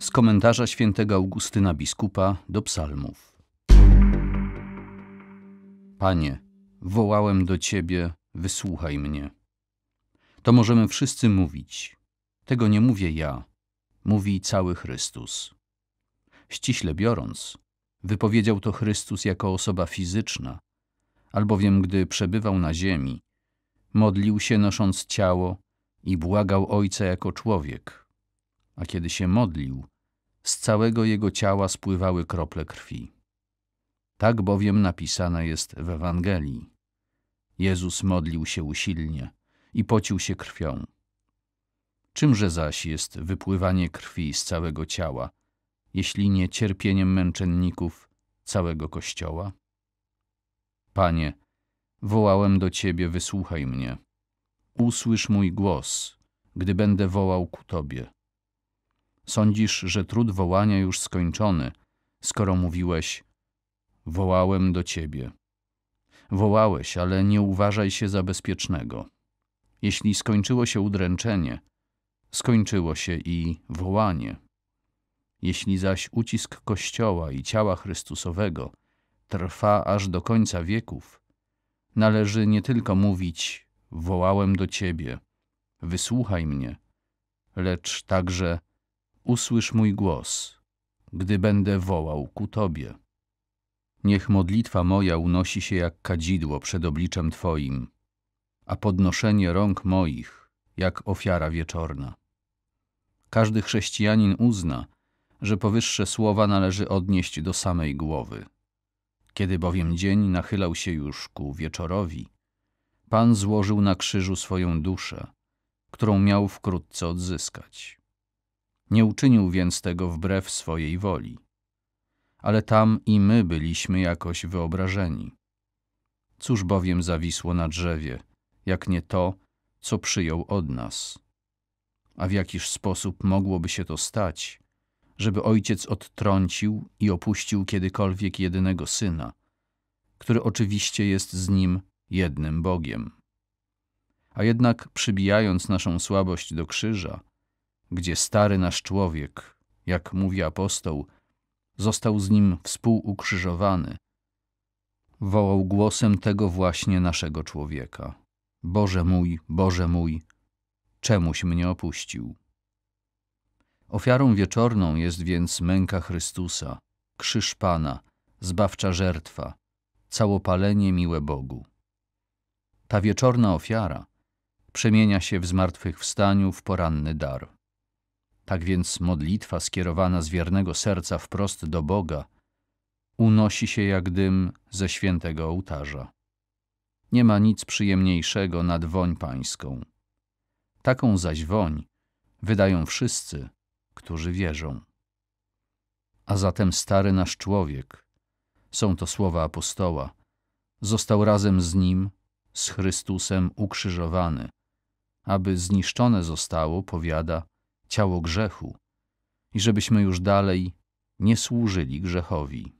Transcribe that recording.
z komentarza świętego Augustyna biskupa do psalmów. Panie, wołałem do Ciebie, wysłuchaj mnie. To możemy wszyscy mówić. Tego nie mówię ja, mówi cały Chrystus. Ściśle biorąc, wypowiedział to Chrystus jako osoba fizyczna, albowiem gdy przebywał na ziemi, modlił się nosząc ciało i błagał Ojca jako człowiek – a kiedy się modlił, z całego jego ciała spływały krople krwi. Tak bowiem napisane jest w Ewangelii. Jezus modlił się usilnie i pocił się krwią. Czymże zaś jest wypływanie krwi z całego ciała, jeśli nie cierpieniem męczenników całego Kościoła? Panie, wołałem do Ciebie, wysłuchaj mnie. Usłysz mój głos, gdy będę wołał ku Tobie. Sądzisz, że trud wołania już skończony, skoro mówiłeś: Wołałem do ciebie. Wołałeś, ale nie uważaj się za bezpiecznego. Jeśli skończyło się udręczenie, skończyło się i wołanie. Jeśli zaś ucisk Kościoła i ciała Chrystusowego trwa aż do końca wieków, należy nie tylko mówić: Wołałem do ciebie, wysłuchaj mnie, lecz także usłysz mój głos, gdy będę wołał ku Tobie. Niech modlitwa moja unosi się jak kadzidło przed obliczem Twoim, a podnoszenie rąk moich jak ofiara wieczorna. Każdy chrześcijanin uzna, że powyższe słowa należy odnieść do samej głowy. Kiedy bowiem dzień nachylał się już ku wieczorowi, Pan złożył na krzyżu swoją duszę, którą miał wkrótce odzyskać. Nie uczynił więc tego wbrew swojej woli. Ale tam i my byliśmy jakoś wyobrażeni. Cóż bowiem zawisło na drzewie, jak nie to, co przyjął od nas? A w jakiż sposób mogłoby się to stać, żeby ojciec odtrącił i opuścił kiedykolwiek jedynego syna, który oczywiście jest z nim jednym Bogiem? A jednak przybijając naszą słabość do krzyża, gdzie stary nasz człowiek, jak mówi apostoł, został z nim współukrzyżowany, wołał głosem tego właśnie naszego człowieka: Boże mój, Boże mój, czemuś mnie opuścił. Ofiarą wieczorną jest więc męka Chrystusa, krzyż Pana, zbawcza żertwa, całopalenie miłe Bogu. Ta wieczorna ofiara przemienia się w zmartwychwstaniu w poranny dar. Tak więc modlitwa skierowana z wiernego serca wprost do Boga unosi się jak dym ze świętego ołtarza. Nie ma nic przyjemniejszego nad woń pańską. Taką zaś woń wydają wszyscy, którzy wierzą. A zatem stary nasz człowiek, są to słowa apostoła, został razem z nim, z Chrystusem ukrzyżowany, aby zniszczone zostało, powiada, ciało grzechu i żebyśmy już dalej nie służyli grzechowi.